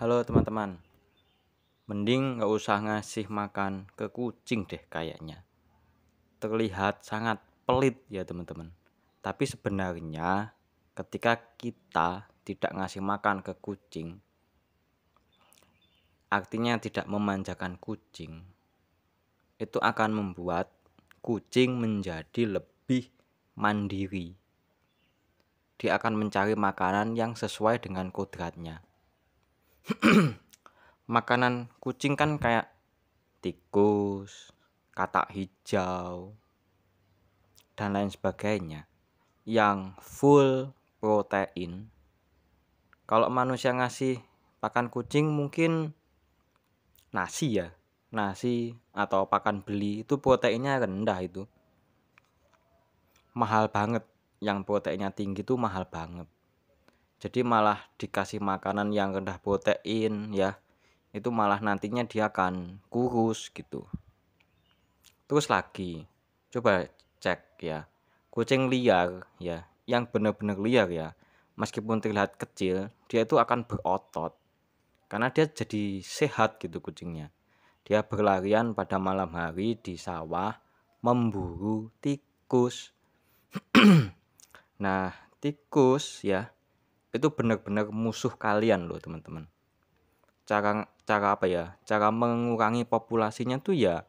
Halo teman-teman, mending gak usah ngasih makan ke kucing deh kayaknya. Terlihat sangat pelit ya teman-teman. Tapi sebenarnya ketika kita tidak ngasih makan ke kucing, artinya tidak memanjakan kucing, itu akan membuat kucing menjadi lebih mandiri. Dia akan mencari makanan yang sesuai dengan kodratnya makanan kucing kan kayak tikus, katak hijau, dan lain sebagainya yang full protein. Kalau manusia ngasih pakan kucing mungkin nasi ya, nasi atau pakan beli itu proteinnya rendah itu. Mahal banget, yang proteinnya tinggi itu mahal banget jadi malah dikasih makanan yang rendah protein ya itu malah nantinya dia akan kurus gitu terus lagi coba cek ya kucing liar ya yang benar-benar liar ya meskipun terlihat kecil dia itu akan berotot karena dia jadi sehat gitu kucingnya dia berlarian pada malam hari di sawah memburu tikus nah tikus ya itu benar-benar musuh kalian loh teman-teman cara cara apa ya cara mengurangi populasinya tuh ya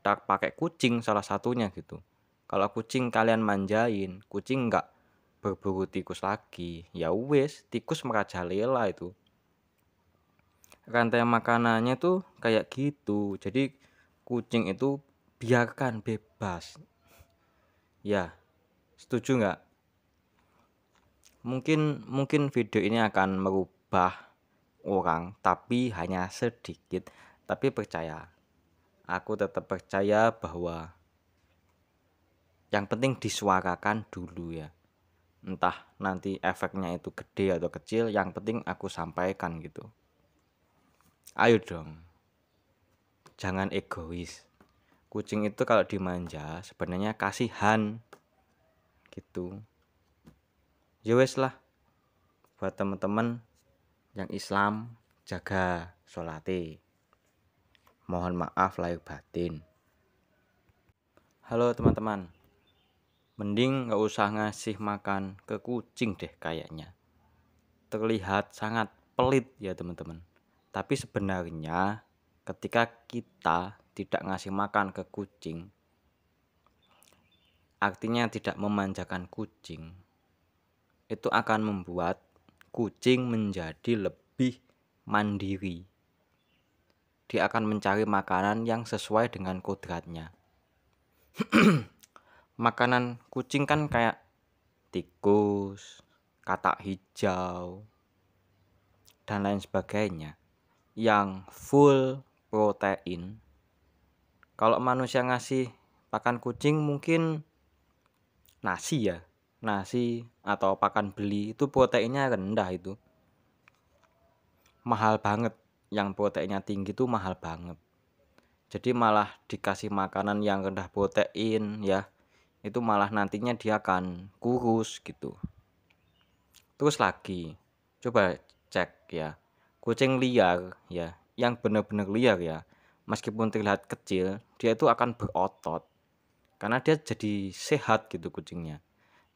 tak pakai kucing salah satunya gitu kalau kucing kalian manjain kucing nggak berburu tikus lagi ya wes tikus merajalela itu rantai makanannya tuh kayak gitu jadi kucing itu biarkan bebas ya setuju nggak mungkin mungkin video ini akan merubah orang tapi hanya sedikit tapi percaya aku tetap percaya bahwa yang penting disuarakan dulu ya entah nanti efeknya itu gede atau kecil yang penting aku sampaikan gitu ayo dong jangan egois kucing itu kalau dimanja sebenarnya kasihan gitu Yowes ya lah buat teman-teman yang Islam jaga sholati mohon maaf lahir batin halo teman-teman mending nggak usah ngasih makan ke kucing deh kayaknya terlihat sangat pelit ya teman-teman tapi sebenarnya ketika kita tidak ngasih makan ke kucing artinya tidak memanjakan kucing itu akan membuat kucing menjadi lebih mandiri. Dia akan mencari makanan yang sesuai dengan kodratnya. makanan kucing kan kayak tikus, katak hijau, dan lain sebagainya yang full protein. Kalau manusia ngasih pakan kucing mungkin nasi ya nasi atau pakan beli itu proteinnya rendah itu mahal banget yang proteinnya tinggi itu mahal banget jadi malah dikasih makanan yang rendah protein ya itu malah nantinya dia akan kurus gitu terus lagi coba cek ya kucing liar ya yang benar-benar liar ya meskipun terlihat kecil dia itu akan berotot karena dia jadi sehat gitu kucingnya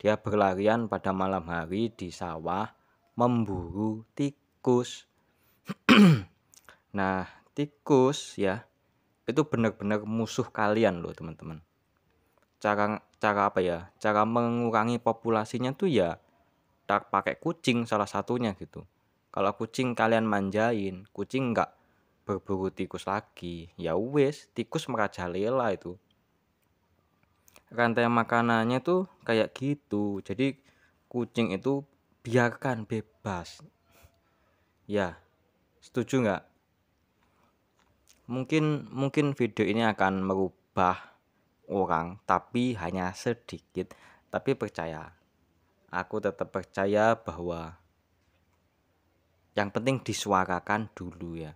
dia berlarian pada malam hari di sawah memburu tikus. nah, tikus ya itu benar-benar musuh kalian loh teman-teman. Cara cara apa ya? Cara mengurangi populasinya tuh ya tak pakai kucing salah satunya gitu. Kalau kucing kalian manjain, kucing nggak berburu tikus lagi. Ya wes, tikus merajalela itu rantai makanannya tuh kayak gitu jadi kucing itu biarkan bebas ya setuju nggak mungkin mungkin video ini akan merubah orang tapi hanya sedikit tapi percaya aku tetap percaya bahwa yang penting disuarakan dulu ya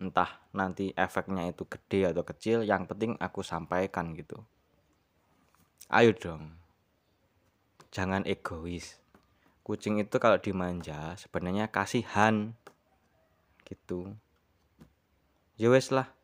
entah nanti efeknya itu gede atau kecil yang penting aku sampaikan gitu Ayo dong. Jangan egois. Kucing itu kalau dimanja sebenarnya kasihan. Gitu. yowes ya lah.